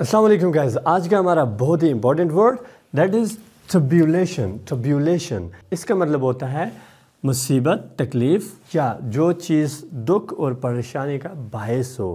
Aslam guys आज का हमारा बहुत ही important word that is tribulation tribulation इसका मतलब होता है मुसीबत तकलीफ़ या जो चीज़ दुख और परेशानी का बायस हो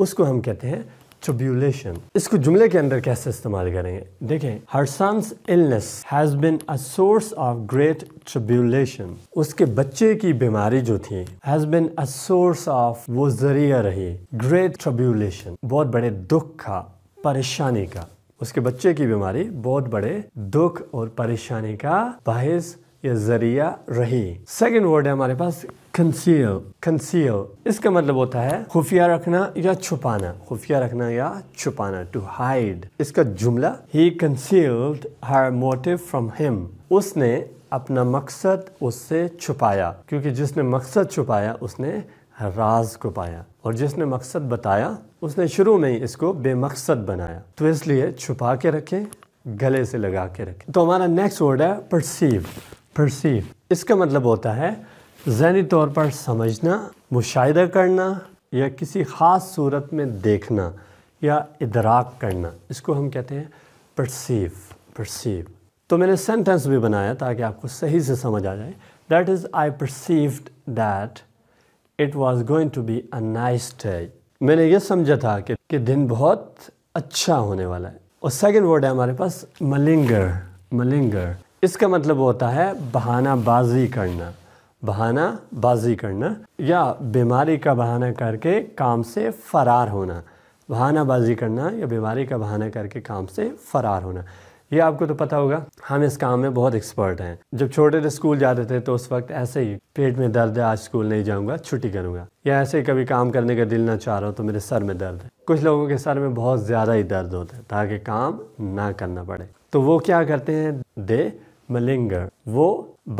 उसको हम कहते हैं ट्रिब्यूलेशन इसको जुमले के अंदर कैसे इस्तेमाल करेंगे देखें son's illness has been a source of great tribulation उसके बच्चे की बीमारी जो थी has been a source of वो जरिया रही ग्रेट ट्रब्यूलेशन बहुत बड़े दुख का परेशानी का उसके बच्चे की बीमारी बहुत बड़े दुख और परेशानी का बाहिस या जरिया रही सेकेंड वर्ड है हमारे पास कंसील कंसील इसका मतलब होता है खुफिया रखना या छुपाना खुफिया रखना या छुपाना टू हाइड इसका जुमला ही concealed her motive from him उसने अपना मकसद उससे छुपाया क्योंकि जिसने मकसद छुपाया उसने राज को पाया और जिसने मकसद बताया उसने शुरू में ही इसको बेमकसद बनाया तो इसलिए छुपा के रखें गले से लगा के रखें तो हमारा नेक्स्ट वर्ड है परसीव परसीव इसका मतलब होता है जहनी तौर पर समझना मुशाह करना या किसी ख़ास सूरत में देखना या इदराक करना इसको हम कहते हैं परसीव परसीव तो मैंने सेंटेंस भी बनाया ताकि आपको सही से समझ आ जाए that is I perceived that it was going to be a nice day मैंने ये समझा था कि, कि दिन बहुत अच्छा होने वाला है और सेकेंड वर्ड है हमारे पास मलिंगर मलिंगर इसका मतलब होता है बहाना बाजी करना बहाना बाजी करना या बीमारी का बहाना करके काम से फ़रार होना बहाना बाजी करना या बीमारी का बहाना करके काम से फ़रार होना ये आपको तो पता होगा हम इस काम में बहुत एक्सपर्ट हैं जब छोटे थे स्कूल जाते थे तो उस वक्त ऐसे ही पेट में दर्द है आज स्कूल नहीं जाऊंगा छुट्टी करूंगा या ऐसे ही कभी काम करने का दिल ना चाह रहा हो तो मेरे सर में दर्द है कुछ लोगों के सर में बहुत ज़्यादा ही दर्द होता है ताकि काम ना करना पड़े तो वो क्या करते हैं दे मलिंगर वो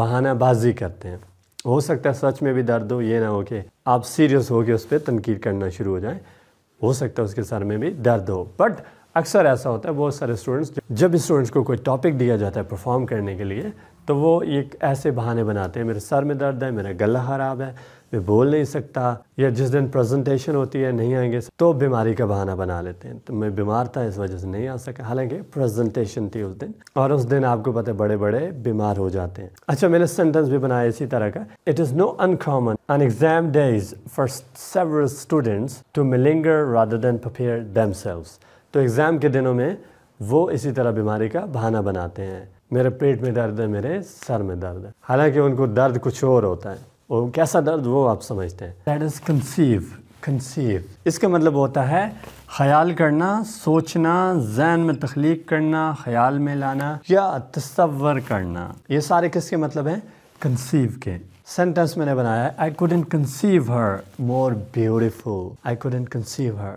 बहानाबाजी करते हैं हो सकता है सच में भी दर्द हो ये ना हो कि आप सीरियस हो के उस पर तनकीद करना शुरू हो जाए हो सकता है उसके सर में भी दर्द हो बट अक्सर ऐसा होता है बहुत सारे स्टूडेंट्स जब स्टूडेंट्स को कोई टॉपिक दिया जाता है परफॉर्म करने के लिए तो वो एक ऐसे बहाने बनाते हैं मेरे सर में दर्द है मेरा गला ख़राब है मैं बोल नहीं सकता या जिस दिन प्रेजेंटेशन होती है नहीं आएंगे तो बीमारी का बहाना बना लेते हैं तो मैं बीमार था इस वजह से नहीं आ सका हालांकि प्रेजेंटेशन थी उस दिन और उस दिन आपको पता है बड़े बड़े बीमार हो जाते हैं अच्छा मैंने सेंटेंस भी बनाया इसी तरह का it is no uncommon an exam for for several students to malinger rather than prepare themselves. तो एग्ज़ाम के दिनों में वो इसी तरह बीमारी का बहाना बनाते हैं मेरे पेट में दर्द है मेरे सर में दर्द है हालांकि उनको दर्द कुछ और होता है और कैसा दर्द वो आप समझते हैं दैट इज़ कंसीव कंसीव इसका मतलब होता है ख्याल करना सोचना जहन में तख्लीक करना ख्याल में लाना या तस्वर करना ये सारे किसके मतलब हैं कंसीव के सेंटेंस मैंने बनाया I couldn't conceive her more beautiful I couldn't conceive her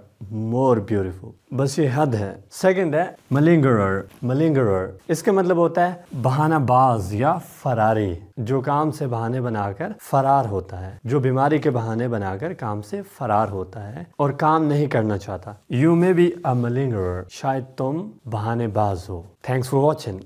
more beautiful बस ये हद है सेकेंड है मलिंगर मलिंगर इसके मतलब होता है बहाना बाज या फरारी जो काम से बहाने बनाकर फरार होता है जो बीमारी के बहाने बनाकर काम से फरार होता है और काम नहीं करना चाहता यू मे बी अ मलिंगरर शायद तुम बहाने बाज हो थैंक्स फॉर वॉचिंग